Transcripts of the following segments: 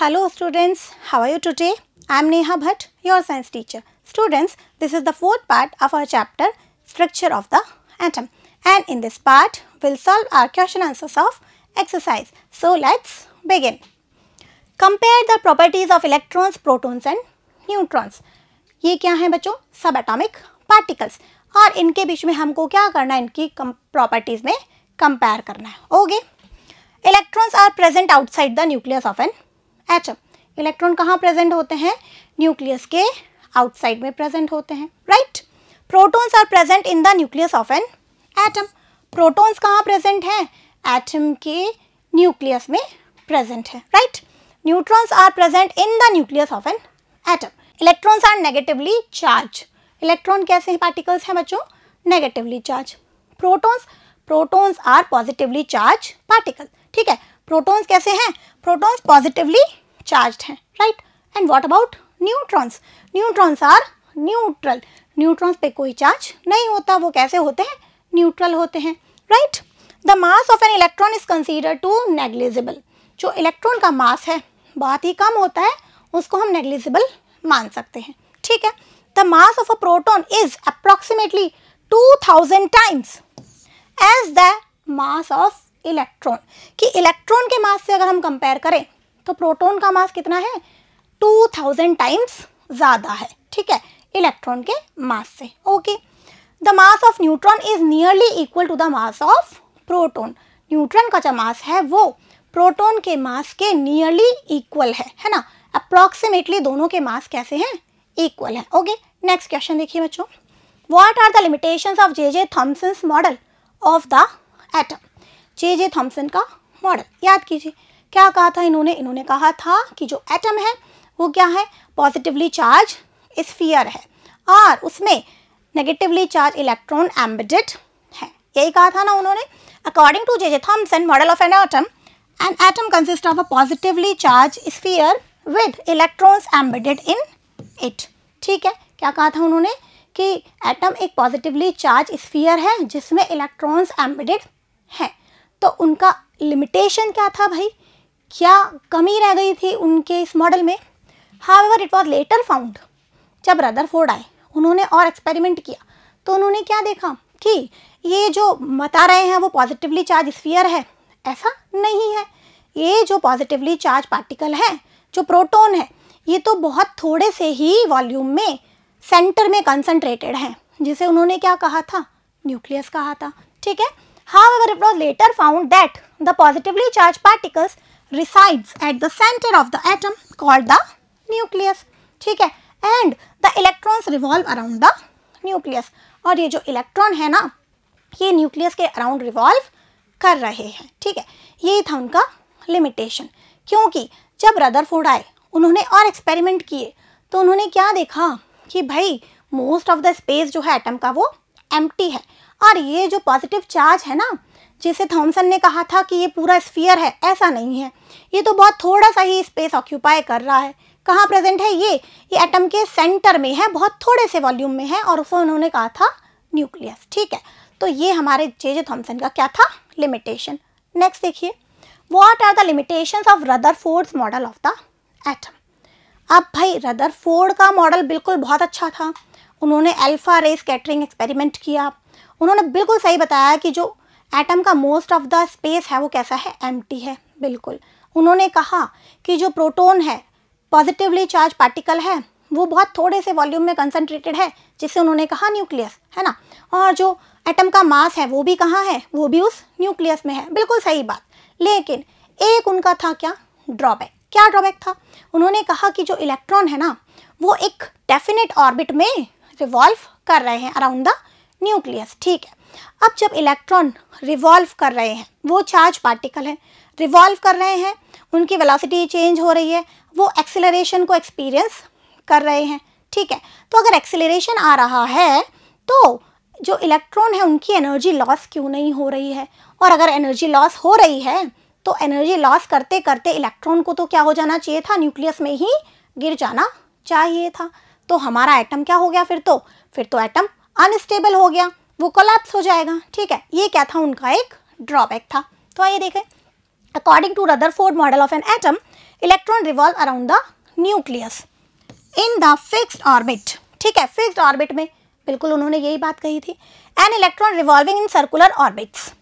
Hello students how are you today I am Neha Bhatt your science teacher students this is the fourth part of our chapter structure of the atom and in this part will solve our question answers of exercise so let's begin compare the properties of electrons protons and neutrons ये क्या हैं बच्चों सब atomic particles और इनके बीच में हमको क्या करना है इनकी प्रॉपर्टीज में कंपेयर करना है okay electrons are present outside the nucleus of an atom electron कहाँ प्रेजेंट होते हैं न्यूक्लियस के आउटसाइड में प्रेजेंट होते हैं right protons are present in the nucleus of an atom protons कहाँ प्रेजेंट हैं एटम के न्यूक्लियस में प्रेजेंट है right neutrons are present in the nucleus of an atom electrons are negatively charge electron कैसे particles हैं बच्चों negatively charge protons protons are positively charge particle ठीक है प्रोटॉन्स कैसे हैं प्रोटॉन्स पॉजिटिवली charged हैं right and what about neutrons neutrons are neutral neutrons पे कोई चार्ज नहीं होता वो कैसे होते हैं न्यूट्रल होते हैं right the mass of an electron is consider to negligible जो इलेक्ट्रॉन का मास है बहुत ही कम होता है उसको हम नेग्लिजिबल मान सकते हैं ठीक है the mass of a proton is approximately thousand times as the mass of electron कि इलेक्ट्रॉन के मास से अगर हम कंपेयर करें तो प्रोटॉन का मास कितना है टू थाउजेंड टाइम्स ज़्यादा है ठीक है इलेक्ट्रॉन के मास से okay the mass of neutron is nearly equal to the mass of proton neutron का जो मास है वो प्रोटॉन के मास के नियरली इक्वल है है ना अप्रॉक्सीमेटली दोनों के मास कैसे हैं इक्वल है ओके नेक्स्ट क्वेश्चन देखिए बच्चों what are the limitations of J J Thomson model of the atom J J Thomson का मॉडल याद कीजिए क्या कहा था इन्होंने इन्होंने कहा था कि जो एटम है वो क्या है पॉजिटिवली चार्ज स्फीयर है और उसमें नेगेटिवली चार्ज इलेक्ट्रॉन एम्बेडेड है यही कहा था ना उन्होंने according to J J Thomson model of an atom an atom consist of a positively charge sphere with electrons embedded in it ठीक है क्या कहा था उन्होंने कि एटम एक पॉजिटिवली चार्ज स्फीयर है जिसमें इलेक्ट्रॉन्स एम्बेडेड हैं तो उनका लिमिटेशन क्या था भाई क्या कमी रह गई थी उनके इस मॉडल में ever it was later found जब रदरफोर्ड आए उन्होंने और एक्सपेरिमेंट किया तो उन्होंने क्या देखा कि ये जो बता रहे हैं वो पॉजिटिवली चार्ज स्फीयर है ऐसा नहीं है ये जो पॉजिटिवली चार्ज पार्टिकल है जो प्रोटोन है ये तो बहुत थोड़े से ही वॉल्यूम में सेंटर में कंसनट्रेटेड है जिसे उन्होंने क्या कहा था न्यूक्लियस कहा था ठीक है however it was later found that the positively charge particles resides at the center of the atom called the nucleus ठीक है and the electrons revolve around the nucleus और ये जो इलेक्ट्रॉन है ना ये न्यूक्लियस के अराउंड रिवॉल्व कर रहे हैं ठीक है ये था उनका लिमिटेशन क्योंकि जब रदरफोर्ड आए उन्होंने और एक्सपेरिमेंट किए तो उन्होंने क्या देखा कि भाई मोस्ट ऑफ द स्पेस जो है एटम का वो एम्प्टी है और ये जो पॉजिटिव चार्ज है ना जैसे थॉमसन ने कहा था कि ये पूरा स्फीयर है ऐसा नहीं है ये तो बहुत थोड़ा सा ही स्पेस ऑक्यूपाई कर रहा है कहाँ प्रेजेंट है ये ये एटम के सेंटर में है बहुत थोड़े से वॉल्यूम में है और उसको उन्होंने कहा था न्यूक्लियस ठीक है तो ये हमारे जे जे थॉम्सन का क्या था लिमिटेशन नेक्स्ट देखिए what are the limitation of Rutherford's model of the atom अब भाई रदर फोर्ड का मॉडल बिल्कुल बहुत अच्छा था उन्होंने अल्फा रेस कैटरिंग एक्सपेरिमेंट किया उन्होंने बिल्कुल सही बताया कि जो एटम का मोस्ट ऑफ द स्पेस है वो कैसा है एम है बिल्कुल उन्होंने कहा कि जो प्रोटोन है पॉजिटिवली चार्ज पार्टिकल है वो बहुत थोड़े से वॉल्यूम में कंसनट्रेटेड है जिससे उन्होंने कहा न्यूक्लियस है ना और जो एटम का मास है वो भी कहाँ है वो भी उस न्यूक्लियस में है बिल्कुल सही बात लेकिन एक उनका था क्या ड्रॉबैक क्या ड्रॉबैक था उन्होंने कहा कि जो इलेक्ट्रॉन है ना वो एक डेफिनेट ऑर्बिट में रिवॉल्व कर रहे हैं अराउंड द न्यूक्लियस ठीक है अब जब इलेक्ट्रॉन रिवॉल्व कर रहे हैं वो चार्ज पार्टिकल है रिवॉल्व कर रहे हैं उनकी वेलोसिटी चेंज हो रही है वो एक्सेलरेशन को एक्सपीरियंस कर रहे हैं ठीक है तो अगर एक्सेलरेशन आ रहा है तो जो इलेक्ट्रॉन है उनकी एनर्जी लॉस क्यों नहीं हो रही है और अगर एनर्जी लॉस हो रही है तो एनर्जी लॉस करते करते इलेक्ट्रॉन को तो क्या हो जाना चाहिए था न्यूक्लियस में ही गिर जाना चाहिए था तो हमारा एटम क्या हो गया फिर तो फिर तो एटम अनस्टेबल हो गया वो कोलैप्स हो जाएगा ठीक है ये क्या था उनका एक ड्रॉबैक था तो आइए देखें according to Rutherford model of an atom electron revolve around the nucleus in the fixed orbit ठीक है फिक्स्ड ऑर्बिट में बिल्कुल उन्होंने यही बात कही थी an electron revolving in circular orbits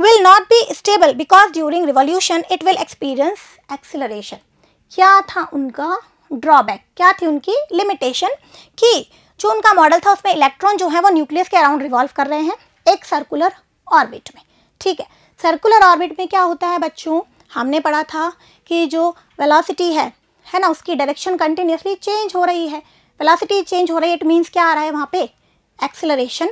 will not be stable because during revolution it will experience acceleration क्या था उनका ड्रॉबैक क्या थी उनकी लिमिटेशन कि जो उनका मॉडल था उसमें इलेक्ट्रॉन जो है वो न्यूक्लियस के अराउंड रिवॉल्व कर रहे हैं एक सर्कुलर ऑर्बिट में ठीक है सर्कुलर ऑर्बिट में क्या होता है बच्चों हमने पढ़ा था कि जो वेलासिटी है है ना उसकी डायरेक्शन कंटिन्यूसली चेंज हो रही है वेलासिटी चेंज हो रही है इट मीन्स क्या आ रहा है वहाँ पे एक्सेलरेशन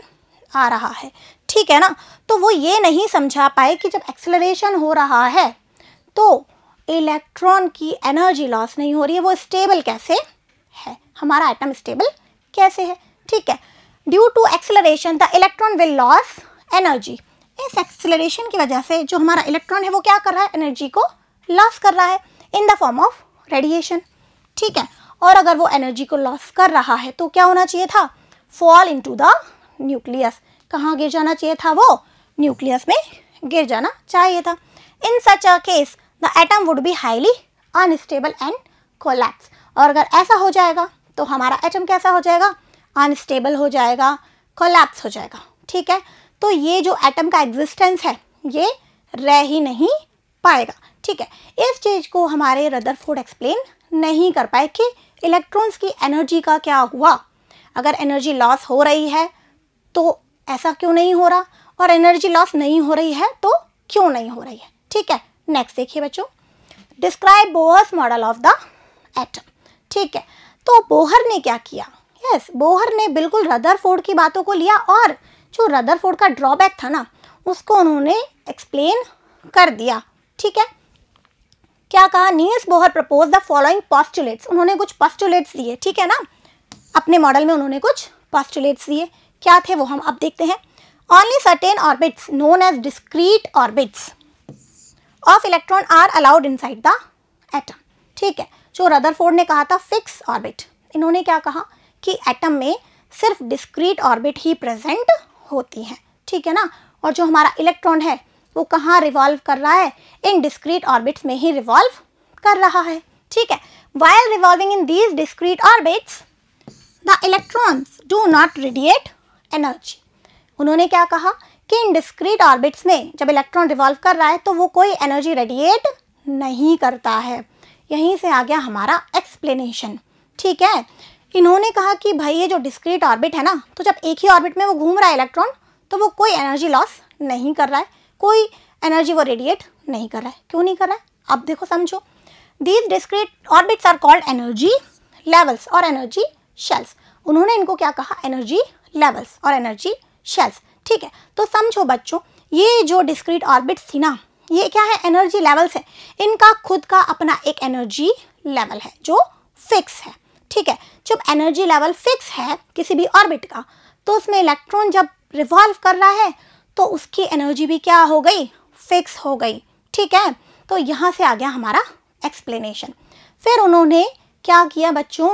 आ रहा है ठीक है ना तो वो ये नहीं समझा पाए कि जब एक्सेलरेशन हो रहा है तो इलेक्ट्रॉन की एनर्जी लॉस नहीं हो रही है वो स्टेबल कैसे है हमारा आइटम स्टेबल कैसे है ठीक है due to acceleration the electron will loss energy इस एक्सेलरेशन की वजह से जो हमारा इलेक्ट्रॉन है वो क्या कर रहा है एनर्जी को लॉस कर रहा है in the form of radiation ठीक है और अगर वो एनर्जी को लॉस कर रहा है तो क्या होना चाहिए था fall into the nucleus कहाँ गिर जाना चाहिए था वो न्यूक्लियस में गिर जाना चाहिए था in such a case the atom would be highly unstable and collapse और अगर ऐसा हो जाएगा तो हमारा एच कैसा हो जाएगा अनस्टेबल हो जाएगा कोलैप्स हो जाएगा ठीक है तो ये जो एटम का एग्जिस्टेंस है ये रह ही नहीं पाएगा ठीक है इस चीज़ को हमारे रदरफोर्ड एक्सप्लेन नहीं कर पाए कि इलेक्ट्रॉन्स की एनर्जी का क्या हुआ अगर एनर्जी लॉस हो रही है तो ऐसा क्यों नहीं हो रहा और एनर्जी लॉस नहीं हो रही है तो क्यों नहीं हो रही है ठीक है नेक्स्ट देखिए बच्चों describe Bohr's model of the atom ठीक है तो बोहर ने क्या किया यस बोहर ने बिल्कुल रदरफोर्ड की बातों को लिया और जो रदरफोर्ड का ड्रॉबैक था ना उसको उन्होंने एक्सप्लेन कर दिया ठीक है क्या कहा Niels Bohr propose the following postulates उन्होंने कुछ पॉस्टुलेट्स दिए ठीक है ना अपने मॉडल में उन्होंने कुछ पॉस्टुलेट्स दिए क्या थे वो हम अब देखते हैं only certain orbits known as discrete orbits of electron are allowed in the atom ठीक है जो रदरफोर्ड ने कहा था फिक्स ऑर्बिट इन्होंने क्या कहा कि एटम में सिर्फ डिस्क्रीट ऑर्बिट ही प्रेजेंट होती हैं ठीक है ना और जो हमारा इलेक्ट्रॉन है वो कहाँ रिवॉल्व कर रहा है इन डिस्क्रीट ऑर्बिट्स में ही रिवॉल्व कर रहा है ठीक है while revolving in these discrete orbits the electrons do not radiate energy उन्होंने क्या कहा कि इन डिस्क्रीट ऑर्बिट्स में जब इलेक्ट्रॉन रिवॉल्व कर रहा है तो वो कोई एनर्जी रेडिएट नहीं करता है यहीं से आ गया हमारा एक्सप्लेनेशन ठीक है इन्होंने कहा कि भाई ये जो डिस्क्रीट ऑर्बिट है ना तो जब एक ही ऑर्बिट में वो घूम रहा है इलेक्ट्रॉन तो वो कोई एनर्जी लॉस नहीं कर रहा है कोई एनर्जी वो रेडिएट नहीं कर रहा है क्यों नहीं कर रहा है अब देखो समझो these discrete orbits are called energy levels और एनर्जी शेल्स उन्होंने इनको क्या कहा एनर्जी लेवल्स और एनर्जी शेल्स ठीक है तो समझो बच्चों ये जो डिस्क्रीट ऑर्बिट्स थी ना ये क्या है एनर्जी लेवल्स है इनका खुद का अपना एक एनर्जी लेवल है जो फिक्स है ठीक है जब एनर्जी लेवल फिक्स है किसी भी ऑर्बिट का तो उसमें इलेक्ट्रॉन जब रिवॉल्व कर रहा है तो उसकी एनर्जी भी क्या हो गई फिक्स हो गई ठीक है तो यहाँ से आ गया हमारा एक्सप्लेनेशन फिर उन्होंने क्या किया बच्चों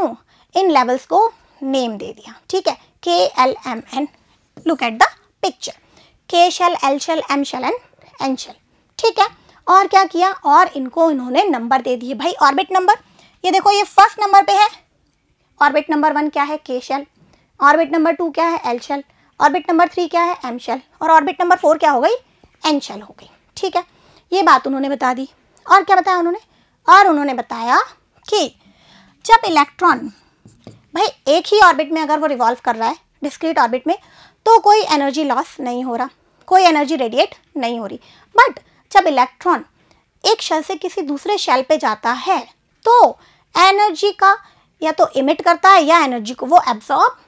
इन लेवल्स को नेम दे दिया ठीक है K L M N look at the picture K shell L shell M shell and N shell ठीक है और क्या किया और इनको इन्होंने नंबर दे दिए भाई ऑर्बिट नंबर ये देखो ये फर्स्ट नंबर पे है ऑर्बिट नंबर वन क्या है के शेल ऑर्बिट नंबर टू क्या है L shell orbit number three क्या है एम शेल और ऑर्बिट नंबर फोर क्या हो गई एन शेल हो गई ठीक है ये बात उन्होंने बता दी और क्या बताया उन्होंने और उन्होंने बताया कि जब इलेक्ट्रॉन भाई एक ही ऑर्बिट में अगर वो रिवॉल्व कर रहा है डिस्क्रीट ऑर्बिट में तो कोई एनर्जी लॉस नहीं हो रहा कोई एनर्जी रेडिएट नहीं हो रही बट जब इलेक्ट्रॉन एक शेल से किसी दूसरे शेल पे जाता है तो एनर्जी का या तो इमिट करता है या एनर्जी को वो एब्सॉर्ब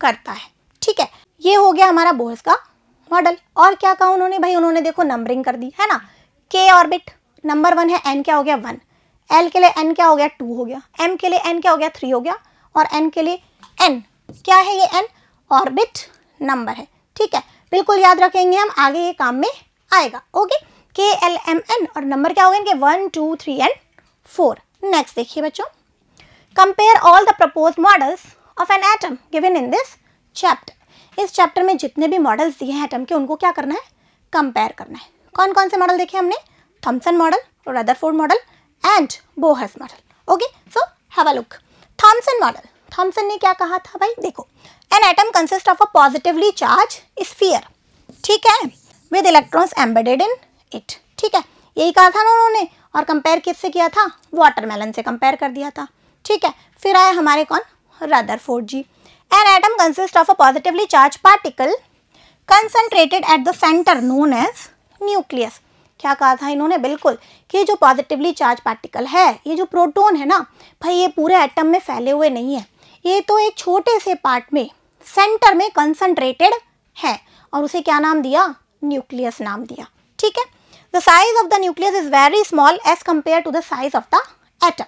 करता है ठीक है ये हो गया हमारा बोर्स का मॉडल और क्या कहा उन्होंने भाई उन्होंने देखो नंबरिंग कर दी है ना के ऑर्बिट नंबर वन है एन क्या हो गया वन एल के लिए एन क्या हो गया टू हो गया एम के लिए एन क्या हो गया थ्री हो गया और एन के लिए एन क्या है ये एन ऑर्बिट नंबर है ठीक है बिल्कुल याद रखेंगे हम आगे ये काम में आएगा okay K L M N और नंबर क्या हो गए इनके one two three and four next देखिए बच्चों compare all the propose models of an atom given in this chapter इस चैप्टर में जितने भी मॉडल्स दिए हैं एटम के उनको क्या करना है कंपेयर करना है कौन कौन से मॉडल देखे हमने Thomson model Rutherford model and Bohr's model okay so have a look Thomson model Thomson ने क्या कहा था भाई देखो an atom consist of a positively charge sphere ठीक है with electrons embedded in it ठीक है यही कहा था ना उन्होंने और कंपेयर किससे किया था वाटरमेलन से कंपेयर कर दिया था ठीक है फिर आए हमारे कौन Rutherford ji an atom consist of a positively charge particle concentrated at the centre known as nucleus क्या कहा था इन्होंने बिल्कुल कि जो पॉजिटिवली चार्ज पार्टिकल है ये जो प्रोटोन है ना भाई ये पूरे एटम में फैले हुए नहीं है ये तो एक छोटे से पार्ट में सेंटर में कंसनट्रेटेड है और उसे क्या नाम दिया न्यूक्लियस नाम दिया ठीक है The size of the nucleus is very small as compared to the size of the atom.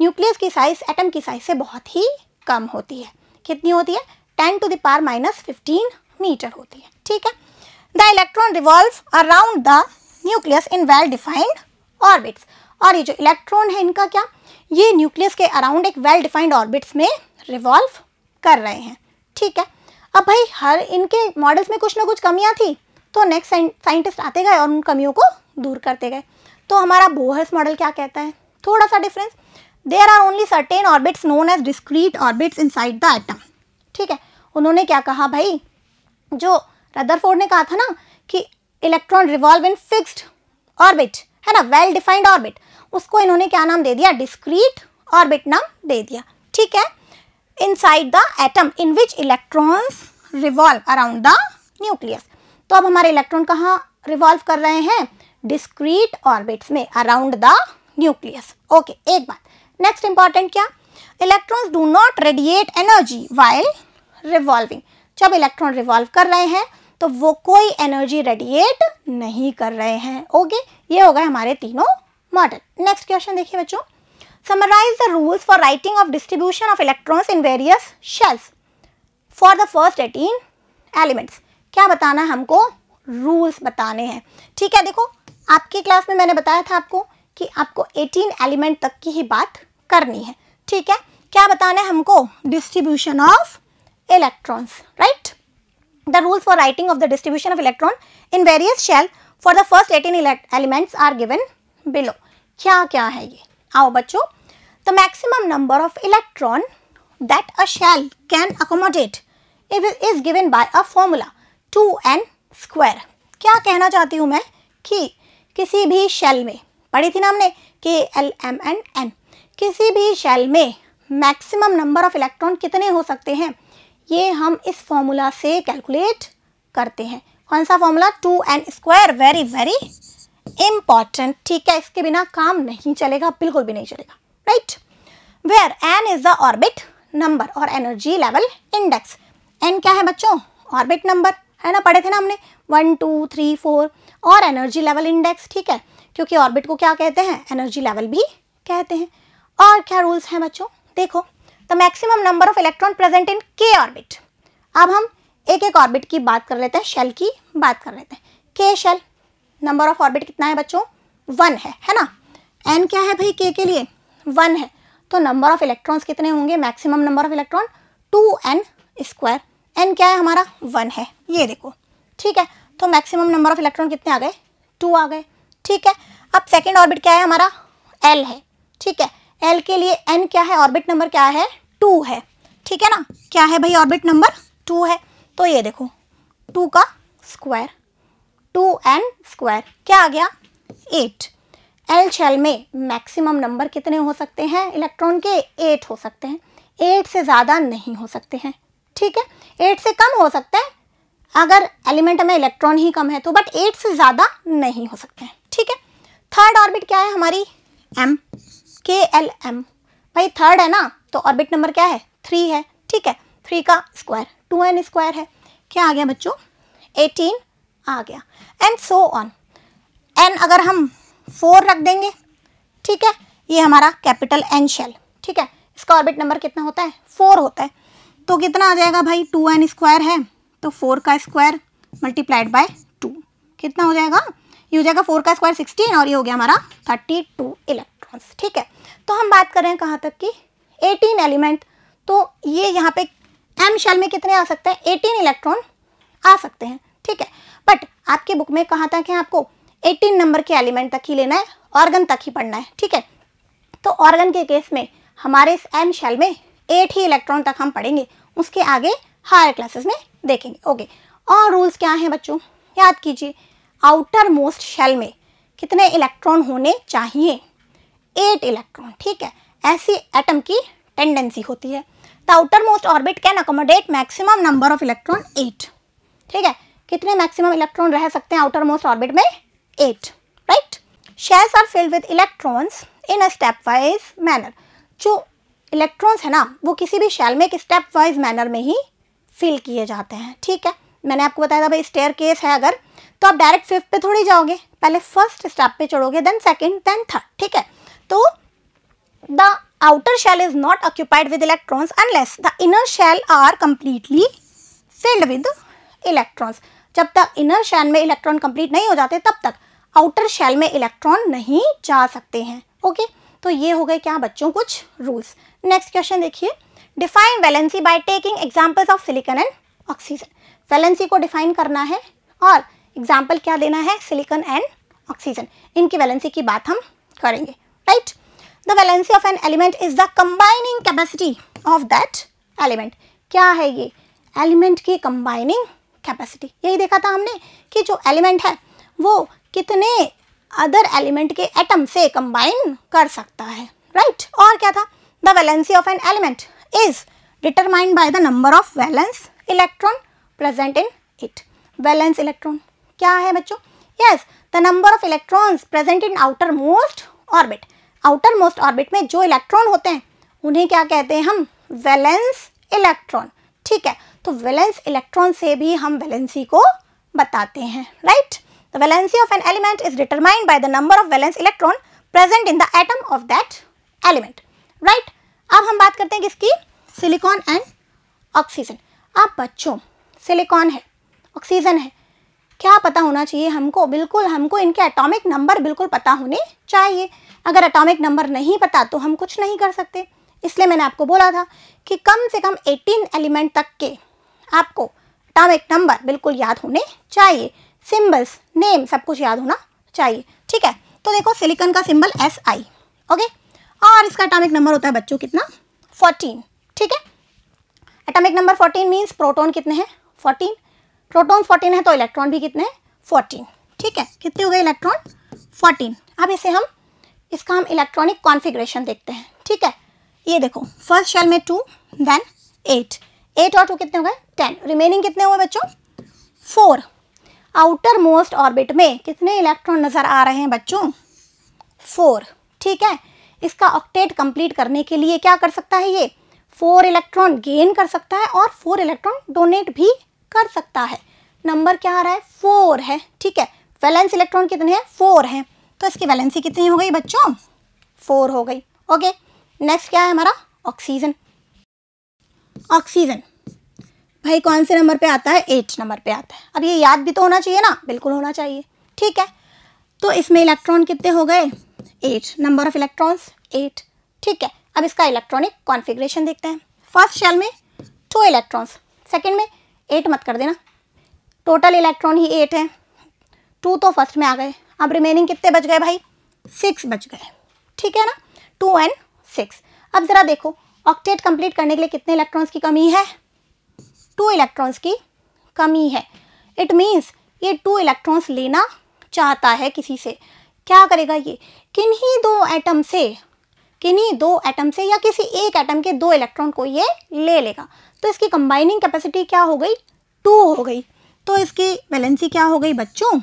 Nucleus की साइज atom की साइज से बहुत ही कम होती है कितनी होती है ten to power minus fifteen metre होती है ठीक है the electron revolve around the nucleus in well defined orbits और ये जो इलेक्ट्रॉन है इनका क्या ये न्यूक्लियस के अराउंड एक वेल डिफाइंड ऑर्बिट्स में रिवॉल्व कर रहे हैं ठीक है अब भाई हर इनके मॉडल्स में कुछ ना कुछ कमियाँ थी तो नेक्स्ट साइंटिस्ट आते गए और उन कमियों को दूर करते गए तो हमारा बोहर्स मॉडल क्या कहता है थोड़ा सा difference there are only certain orbits known as discrete orbits inside the atom ठीक है उन्होंने क्या कहा भाई जो रदरफोर्ड ने कहा था ना कि electron revolve in fixed orbit है ना वेल डिफाइंड ऑर्बिट उसको इन्होंने क्या नाम दे दिया डिस्क्रीट ऑर्बिट नाम दे दिया ठीक है inside the atom in which electrons revolve around the nucleus तो अब हमारे इलेक्ट्रॉन कहाँ रिवॉल्व कर रहे हैं डिस्क्रीट ऑर्बिट्स में अराउंड द न्यूक्लियस ओके एक बात नेक्स्ट इंपॉर्टेंट क्या electrons do not radiate energy while revolving जब इलेक्ट्रॉन रिवॉल्व कर रहे हैं तो वो कोई एनर्जी रेडिएट नहीं कर रहे हैं ओके ये हो गए हमारे तीनों मॉडल नेक्स्ट क्वेश्चन देखिए बच्चों summarise the rules for writing of distribution of electrons in various shells for the first eighteen elements क्या बताना है हमको रूल्स बताने हैं ठीक है देखो आपकी क्लास में मैंने बताया था आपको कि आपको 18 एलिमेंट तक की ही बात करनी है ठीक है क्या बताना है हमको distribution of electrons right the rules for writing of the distribution of electron in various shell for the first eighteen elements are given below क्या क्या है ये आओ बच्चो the maximum number of electron that a shell can accommodate is given by a formula two n square क्या कहना चाहती हूँ मैं कि किसी भी शेल में पढ़ी थी ना हमने के एल एम एन एन किसी भी शेल में मैक्सिमम नंबर ऑफ इलेक्ट्रॉन कितने हो सकते हैं ये हम इस फॉर्मूला से कैलकुलेट करते हैं कौन सा formula two n square very very important ठीक है इसके बिना काम नहीं चलेगा बिल्कुल भी नहीं चलेगा right where n is the orbit number और एनर्जी लेवल इंडेक्स एन क्या है बच्चों ऑर्बिट नंबर है ना पढ़े थे ना हमने वन टू थ्री फोर और एनर्जी लेवल इंडेक्स ठीक है क्योंकि ऑर्बिट को क्या कहते हैं एनर्जी लेवल भी कहते हैं और क्या रूल्स हैं बच्चों देखो the maximum number of electron present in K orbit अब हम एक एक ऑर्बिट की बात कर लेते हैं शेल की बात कर लेते हैं के शेल नंबर ऑफ ऑर्बिट कितना है बच्चों वन है है ना एन क्या है भाई के के लिए वन है तो नंबर ऑफ इलेक्ट्रॉन्स कितने होंगे maximum number of electron two n square n क्या है हमारा वन है ये देखो ठीक है तो मैक्सिमम नंबर ऑफ इलेक्ट्रॉन कितने आ गए टू आ गए ठीक है अब सेकेंड ऑर्बिट क्या है हमारा एल है ठीक है एल के लिए एन क्या है ऑर्बिट नंबर क्या है टू है ठीक है ना क्या है भाई ऑर्बिट नंबर टू है तो ये देखो टू का स्क्वायर टू एन स्क्वायर क्या आ गया एट एल शेल में मैक्सिमम नंबर कितने हो सकते हैं इलेक्ट्रॉन के एट हो सकते हैं एट से ज़्यादा नहीं हो सकते हैं ठीक है एट से कम हो सकते हैं अगर एलिमेंट में इलेक्ट्रॉन ही कम है तो बट एट से ज़्यादा नहीं हो सकते हैं ठीक है थर्ड ऑर्बिट क्या है हमारी एम के एल एम भाई थर्ड है ना तो ऑर्बिट नंबर क्या है थ्री है ठीक है थ्री का स्क्वायर टू एन स्क्वायर है क्या आ गया बच्चों एटीन आ गया एंड सो ऑन एन अगर हम फोर रख देंगे ठीक है ये हमारा कैपिटल एन शेल ठीक है इसका ऑर्बिट नंबर कितना होता है फोर होता है तो कितना आ जाएगा भाई टू एन स्क्वायर है तो फोर का स्क्वायर मल्टीप्लाइड बाय टू कितना हो जाएगा ये हो जाएगा फोर का स्क्वायर सिक्सटीन और ये हो गया हमारा थर्टी टू इलेक्ट्रॉन्स ठीक है तो हम बात करें कहाँ तक कि एटीन एलिमेंट तो ये यहाँ पे एम शेल में कितने आ सकते हैं एटीन इलेक्ट्रॉन आ सकते हैं ठीक है बट आपके बुक में कहाँ तक है आपको एटीन नंबर के एलिमेंट तक ही लेना है ऑर्गन तक ही पढ़ना है ठीक है तो ऑर्गन के केस में हमारे इस एम शेल में एट ही इलेक्ट्रॉन तक हम पढ़ेंगे उसके आगे हायर क्लासेस में देखेंगे ओके और रूल्स क्या हैं बच्चों याद कीजिए आउटर मोस्ट शेल में कितने इलेक्ट्रॉन होने चाहिए एट इलेक्ट्रॉन ठीक है ऐसी एटम की टेंडेंसी होती है the outer most orbit can accommodate maximum number of electron eight ठीक है कितने मैक्सिमम इलेक्ट्रॉन रह सकते हैं आउटर मोस्ट ऑर्बिट में eight right shells are filled with electrons in a stepwise manner जो इलेक्ट्रॉन्स है ना वो किसी भी शेल में एक स्टेप वाइज मैनर में ही फिल किए जाते हैं ठीक है मैंने आपको बताया था भाई स्टेयर केस है अगर तो आप डायरेक्ट फिफ्थ पे थोड़ी जाओगे पहले फर्स्ट स्टेप पे चढ़ोगे देन सेकंड देन थर्ड ठीक है तो the outer shell is not occupied with electrons unless the inner shell are completely filled with electrons जब तक इनर शेल में इलेक्ट्रॉन कंप्लीट नहीं हो जाते तब तक आउटर शेल में इलेक्ट्रॉन नहीं जा सकते हैं ओके तो ये हो गए क्या बच्चों कुछ रूल्स नेक्स्ट क्वेश्चन देखिए define valency by taking examples of silicon and oxygen valency को डिफाइन करना है और एग्जाम्पल क्या देना है सिलिकन एंड ऑक्सीजन इनकी वैलेंसी की बात हम करेंगे right the valency of an element is the combining capacity of that element क्या है ये एलिमेंट की कंबाइनिंग कैपेसिटी यही देखा था हमने कि जो एलिमेंट है वो कितने अदर एलिमेंट के एटम से कंबाइन कर सकता है राइट right? और क्या था the valency of an element is determined by the number of valence electron present in it. Valence electron क्या है बच्चों Yes, the number of electrons present in outermost orbit. Outermost orbit में जो electron होते हैं उन्हें क्या कहते हैं हम valence electron. ठीक है तो valence electron से भी हम valency को बताते हैं right? The valency of an element is determined by the number of valence electron present in the atom of that element. Right? अब हम बात करते हैं किसकी सिलिकॉन एंड ऑक्सीजन अब बच्चों सिलिकॉन है ऑक्सीजन है क्या पता होना चाहिए हमको बिल्कुल हमको इनके एटॉमिक नंबर बिल्कुल पता होने चाहिए अगर एटॉमिक नंबर नहीं पता तो हम कुछ नहीं कर सकते इसलिए मैंने आपको बोला था कि कम से कम 18 एलिमेंट तक के आपको एटॉमिक नंबर बिल्कुल याद होने चाहिए सिम्बल्स नेम सब कुछ याद होना चाहिए ठीक है तो देखो सिलिकन का सिंबल एस आई ओके और इसका एटॉमिक नंबर होता है बच्चों कितना 14 ठीक है एटॉमिक नंबर 14 मींस प्रोटॉन कितने हैं 14 प्रोटॉन 14 है तो इलेक्ट्रॉन भी कितने हैं 14 ठीक है कितने हो गए इलेक्ट्रॉन 14 अब इसे हम इसका हम इलेक्ट्रॉनिक कॉन्फिग्रेशन देखते हैं ठीक है ये देखो फर्स्ट शेल में टू देन एट एट और टू कितने हो गए टेन रिमेनिंग कितने हुए बच्चों फोर आउटर मोस्ट ऑर्बिट में कितने इलेक्ट्रॉन नज़र आ रहे हैं बच्चों फोर ठीक है इसका ऑक्टेट कंप्लीट करने के लिए क्या कर सकता है ये फोर इलेक्ट्रॉन गेन कर सकता है और फोर इलेक्ट्रॉन डोनेट भी कर सकता है नंबर क्या आ रहा है फोर है ठीक है वैलेंस इलेक्ट्रॉन कितने हैं फोर हैं तो इसकी वैलेंसी कितनी हो गई बच्चों फोर हो गई ओके नेक्स्ट क्या है हमारा ऑक्सीजन ऑक्सीजन भाई कौन से नंबर पे आता है एट नंबर पे आता है अब ये याद भी तो होना चाहिए ना बिल्कुल होना चाहिए ठीक है तो इसमें इलेक्ट्रॉन कितने हो गए eight number of electrons eight ठीक है अब इसका इलेक्ट्रॉनिक कॉन्फिग्रेशन देखते हैं फर्स्ट शेल में टू इलेक्ट्रॉन्स सेकेंड में एट मत कर देना टोटल इलेक्ट्रॉन ही एट है टू तो फर्स्ट में आ गए अब रिमेनिंग कितने बच गए भाई सिक्स बच गए ठीक है ना टू एंड सिक्स अब ज़रा देखो ऑक्टेट कंप्लीट करने के लिए कितने इलेक्ट्रॉन्स की कमी है टू इलेक्ट्रॉन्स की कमी है इट मीन्स ये टू इलेक्ट्रॉन्स लेना चाहता है किसी से क्या करेगा ये किन्हीं दो एटम से किन्हीं दो एटम से या किसी एक एटम के दो इलेक्ट्रॉन को ये ले लेगा तो इसकी कंबाइनिंग कैपेसिटी क्या हो गई टू हो गई तो इसकी वैलेंसी क्या हो गई बच्चों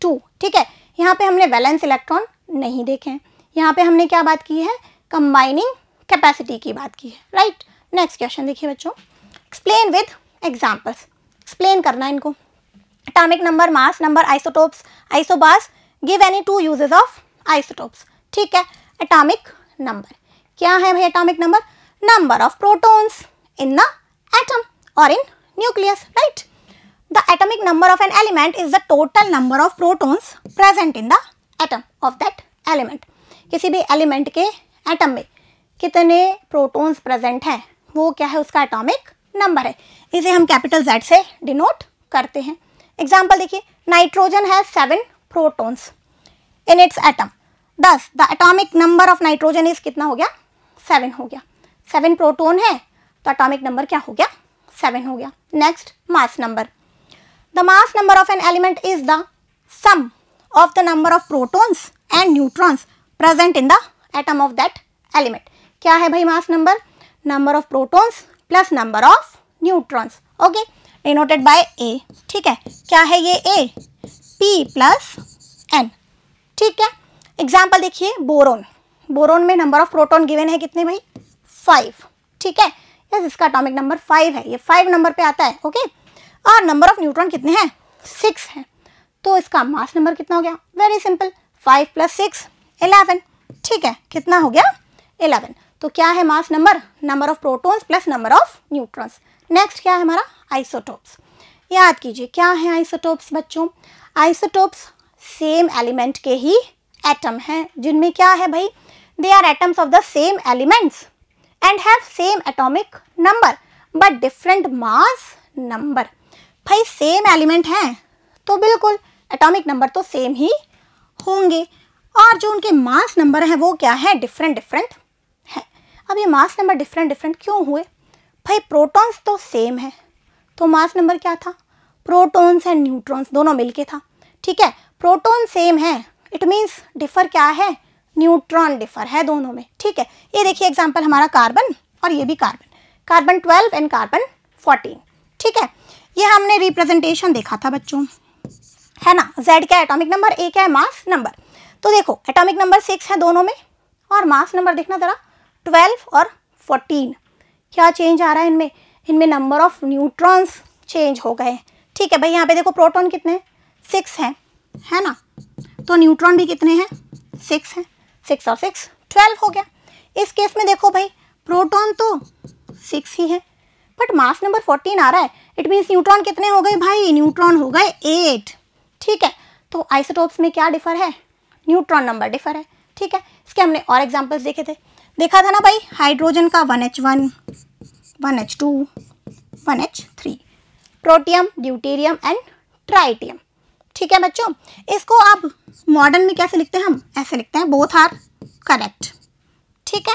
टू ठीक है यहाँ पे हमने वैलेंस इलेक्ट्रॉन नहीं देखे यहाँ पे हमने क्या बात की है कंबाइनिंग कैपेसिटी की बात की है राइट नेक्स्ट क्वेश्चन देखिए बच्चों एक्सप्लेन विद एग्जाम्पल्स एक्सप्लेन करना इनको atomic number mass number isotopes isobars give any two uses of isotopes ठीक है एटॉमिक नंबर क्या है भाई atomic number number of protons in the atom और in nucleus right the atomic number of an element is the total number of protons present in the atom of that element किसी भी element के atom में कितने protons present हैं वो क्या है उसका एटॉमिक नंबर है इसे हम कैपिटल जेड से डिनोट करते हैं एग्जाम्पल देखिए नाइट्रोजन है seven protons in its atom thus the atomic number of nitrogen is कितना हो गया सेवन हो गया सेवन प्रोटोन है तो एटॉमिक नंबर क्या हो गया सेवन हो गया next mass number the mass number of an element is the sum of the number of protons and neutrons present in the atom of that element क्या है भाई mass number number of protons plus number of neutrons okay denoted by A ठीक है क्या है ये A P plus N ठीक है एग्जाम्पल देखिए बोरोन बोरोन में नंबर ऑफ प्रोटोन गिवेन है कितने भाई फाइव ठीक है यस इसका अटोमिक नंबर फाइव है ये फाइव नंबर पे आता है ओके और नंबर ऑफ न्यूट्रॉन कितने हैं सिक्स हैं तो इसका मास नंबर कितना हो गया very simple five plus six eleven ठीक है कितना हो गया एलेवन तो क्या है mass number number of protons plus number of neutrons next क्या है हमारा आइसोटोप्स याद कीजिए क्या है आइसोटोप्स बच्चों आइसोटोप्स सेम एलिमेंट के ही एटम हैं जिनमें क्या है भाई they are atoms of the same elements and have same atomic number but different mass number भाई सेम एलिमेंट हैं तो बिल्कुल एटॉमिक नंबर तो सेम ही होंगे और जो उनके मास नंबर हैं वो क्या है डिफरेंट डिफरेंट है अब ये मास नंबर डिफरेंट डिफरेंट क्यों हुए भाई प्रोटॉन्स तो सेम है तो मास नंबर क्या था प्रोटॉन्स एंड न्यूट्रॉन्स दोनों मिलके था ठीक है प्रोटॉन सेम है इट मीन्स डिफर क्या है न्यूट्रॉन डिफर है दोनों में ठीक है ये देखिए एग्जाम्पल हमारा कार्बन और ये भी carbon carbon twelve and carbon fourteen ठीक है ये हमने रिप्रेजेंटेशन देखा था बच्चों है ना जेड है एटॉमिक नंबर एक क्या है मास नंबर तो देखो एटॉमिक नंबर सिक्स है दोनों में और मास नंबर देखना ज़रा ट्वेल्व और फोर्टीन क्या चेंज आ रहा है इनमें इनमें नंबर ऑफ न्यूट्रॉन्स चेंज हो गए हैं ठीक है भाई यहाँ पे देखो प्रोटॉन कितने सिक्स हैं है ना तो न्यूट्रॉन भी कितने हैं सिक्स हैं सिक्स और सिक्स ट्वेल्व हो गया इस केस में देखो भाई प्रोटॉन तो सिक्स ही है बट मास नंबर फोर्टीन आ रहा है इट मीन्स न्यूट्रॉन कितने हो गए भाई न्यूट्रॉन हो गए एट ठीक है तो आइसोटोप्स में क्या डिफर है न्यूट्रॉन नंबर डिफर है ठीक है इसके हमने और एग्जाम्पल्स देखे थे देखा था ना भाई हाइड्रोजन का one H one one H two one H three protium deuterium and tritium ठीक है बच्चों इसको आप मॉडर्न में कैसे लिखते हैं हम ऐसे लिखते हैं बोथ आर करेक्ट ठीक है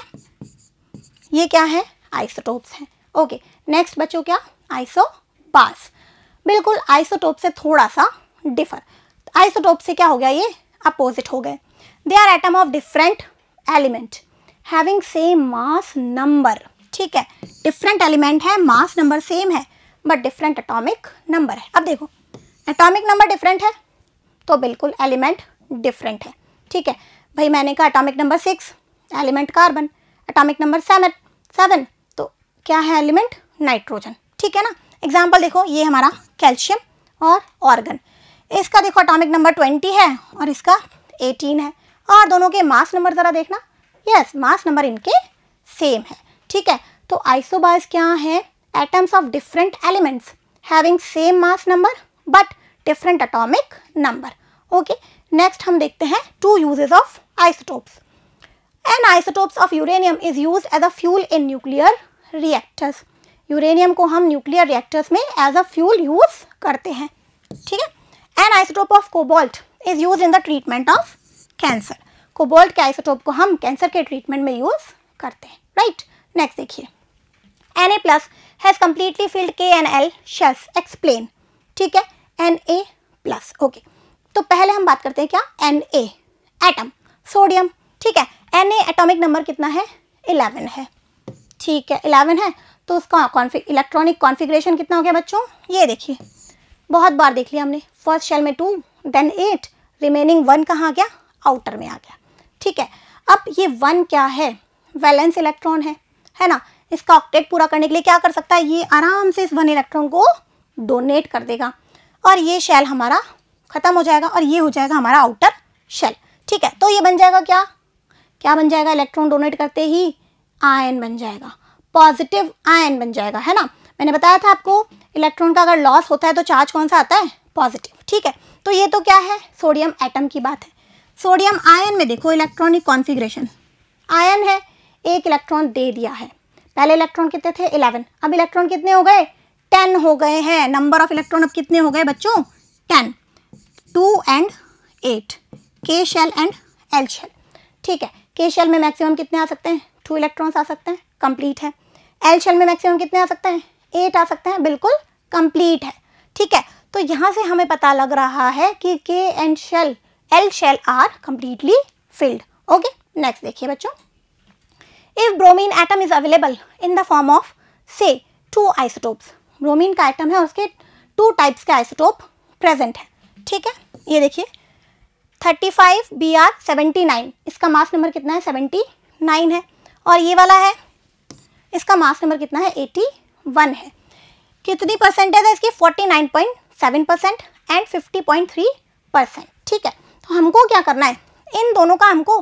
ये क्या है आइसोटोप्स हैं ओके नेक्स्ट बच्चों क्या आइसो पास बिल्कुल आइसोटोप से थोड़ा सा डिफर आइसोटोप से क्या हो गया ये अपोजिट हो गए they are atom of different element having same mass number ठीक है डिफरेंट एलिमेंट है मास नंबर सेम है बट डिफरेंट अटोमिक नंबर है अब देखो अटोमिक नंबर डिफरेंट है तो बिल्कुल एलिमेंट डिफरेंट है ठीक है भाई मैंने कहा atomic number six element carbon atomic number seven seven तो क्या है एलिमेंट नाइट्रोजन ठीक है ना एग्जाम्पल देखो ये हमारा कैल्शियम और ऑर्गन इसका देखो अटोमिक नंबर ट्वेंटी है और इसका एटीन है और दोनों के मास नंबर ज़रा देखना यस मास नंबर इनके सेम है ठीक है तो आइसोबास क्या है atoms of different elements having same mass number but different atomic number. Okay. Next hum dekhte hain two uses of isotopes. an isotopes of uranium is used as a fuel in nuclear reactors. uranium ko hum nuclear reactors mein as a fuel use karte hain theek hai an isotope of cobalt is used in the treatment of cancer cobalt ke isotope ko hum cancer ke treatment mein use karte hain right next dekhiye na plus has completely filled K and L shells explain ठीक है N A plus okay तो पहले हम बात करते हैं क्या N A atom sodium ठीक है एन ए एटोमिक नंबर कितना है इलेवन है ठीक है इलेवन है तो उसका इलेक्ट्रॉनिक कॉन्फिग्रेशन कितना हो गया बच्चों ये देखिए बहुत बार देख लिया हमने फर्स्ट शेल में two then eight remaining one कहाँ आ गया आउटर में आ गया ठीक है अब ये वन क्या है वैलेंस इलेक्ट्रॉन है है ना इसका ऑक्टेट पूरा करने के लिए क्या कर सकता है ये आराम से इस वन इलेक्ट्रॉन को डोनेट कर देगा और ये शेल हमारा ख़त्म हो जाएगा और ये हो जाएगा हमारा आउटर शेल ठीक है तो ये बन जाएगा क्या क्या बन जाएगा इलेक्ट्रॉन डोनेट करते ही आयन बन जाएगा पॉजिटिव आयन बन जाएगा है ना मैंने बताया था आपको इलेक्ट्रॉन का अगर लॉस होता है तो चार्ज कौन सा आता है पॉजिटिव ठीक है तो ये तो क्या है सोडियम एटम की बात है सोडियम आयन में देखो इलेक्ट्रॉनिक कॉन्फिग्रेशन आयन है एक इलेक्ट्रॉन दे दिया है पहले इलेक्ट्रॉन कितने थे इलेवन अब इलेक्ट्रॉन कितने हो गए टेन हो गए हैं नंबर ऑफ इलेक्ट्रॉन अब कितने हो गए बच्चों ten two and eight K shell and L shell ठीक है के शेल में मैक्सिमम कितने आ सकते हैं टू इलेक्ट्रॉन्स आ सकते हैं कंप्लीट है एल शेल में मैक्सिमम कितने आ सकते हैं एट आ सकते हैं बिल्कुल कंप्लीट है ठीक है तो यहाँ से हमें पता लग रहा है कि K and shell L shell are completely filled okay next देखिए बच्चों if bromine atom is available in the form of say two isotopes bromine का आइटम है उसके टू टाइप्स के आइसोटोप प्रेजेंट है ठीक है ये देखिए thirty five B R seventy इसका मास नंबर कितना है सेवेंटी नाइन है और ये वाला है इसका मास नंबर कितना है एटी वन है कितनी परसेंटेज है तो इसकी forty nine point seven percent and fifty point three percent ठीक है तो हमको क्या करना है इन दोनों का हमको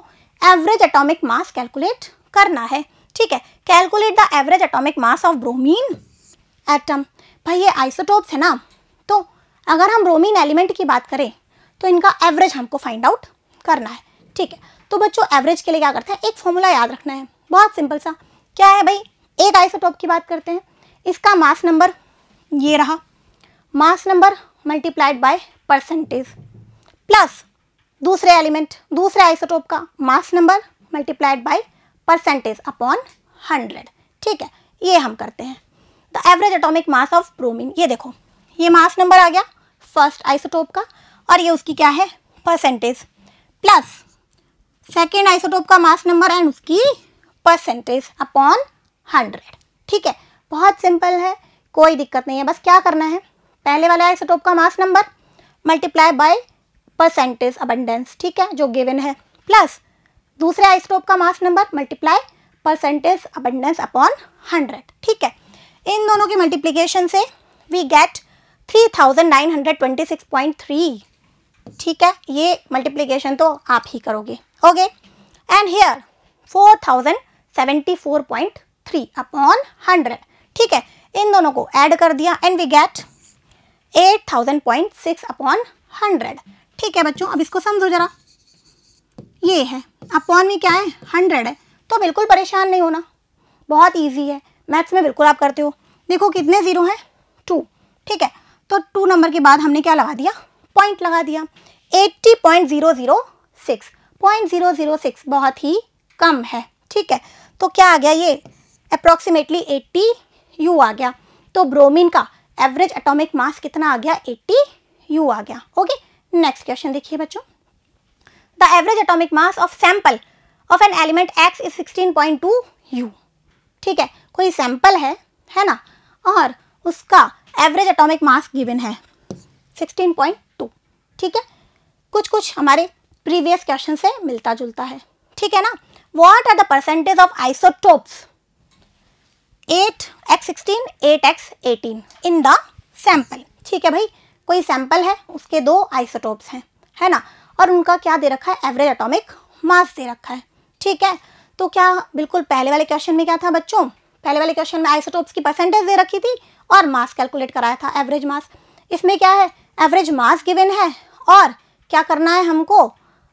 एवरेज अटोमिक मास कैलकुलेट करना है ठीक है calculate the average atomic mass of bromine atom भाई ये आइसोटोप्स है ना तो अगर हम ब्रोमीन एलिमेंट की बात करें तो इनका एवरेज हमको फाइंड आउट करना है ठीक है तो बच्चों एवरेज के लिए क्या करते हैं एक फॉर्मूला याद रखना है बहुत सिंपल सा क्या है भाई एक आइसोटोप की बात करते हैं इसका मास नंबर ये रहा mass number multiplied by percentage plus दूसरे एलिमेंट दूसरे आइसोटोप का mass number multiplied by percentage upon hundred ठीक है ये हम करते हैं the average atomic mass of bromine ये देखो ये मास नंबर आ गया फर्स्ट आइसोटोप का और ये उसकी क्या है परसेंटेज प्लस सेकेंड आइसोटोप का मास नंबर एंड उसकी परसेंटेज अपॉन हंड्रेड ठीक है बहुत सिंपल है कोई दिक्कत नहीं है बस क्या करना है पहले वाले आइसोटोप का mass number multiply by percentage abundance ठीक है जो गिवन है प्लस दूसरे आइसटोप का mass number multiply percentage abundance upon hundred ठीक है इन दोनों की मल्टीप्लीकेशन से वी गेट 3926.3 ठीक है ये मल्टीप्लीकेशन तो आप ही करोगे okay and here 4074.3 upon hundred ठीक है इन दोनों को ऐड कर दिया and we get 8000.6 upon hundred ठीक है बच्चों अब इसको समझो जरा ये है अपॉन में क्या है हंड्रेड है तो बिल्कुल परेशान नहीं होना बहुत ईजी है मैथ्स में बिल्कुल आप करते हो देखो कितने ज़ीरो हैं टू ठीक है तो टू नंबर के बाद हमने क्या लगा दिया पॉइंट लगा दिया eighty point zero zero six point zero zero six बहुत ही कम है ठीक है तो क्या आ गया ये अप्रॉक्सीमेटली एट्टी यू आ गया तो ब्रोमीन का एवरेज एटॉमिक मास कितना आ गया एट्टी यू आ गया ओके नेक्स्ट क्वेश्चन देखिए बच्चों the average atomic mass of sample of an element x is 16.2 u ठीक है कोई सैंपल है है ना और उसका एवरेज एटोमिक मास गिवन है 16.2 ठीक है कुछ कुछ हमारे प्रीवियस क्वेश्चन से मिलता जुलता है ठीक है ना what are the percentage of isotopes eight X eighteen in the sample ठीक है भाई कोई सैंपल है उसके दो आइसोटोप्स हैं है ना और उनका क्या दे रखा है एवरेज एटॉमिक मास दे रखा है ठीक है तो क्या बिल्कुल पहले वाले क्वेश्चन में क्या था बच्चों पहले वाले क्वेश्चन में आइसोटोप्स की परसेंटेज दे रखी थी और मास कैलकुलेट कराया था एवरेज मास इसमें क्या है एवरेज मास गिवन है और क्या करना है हमको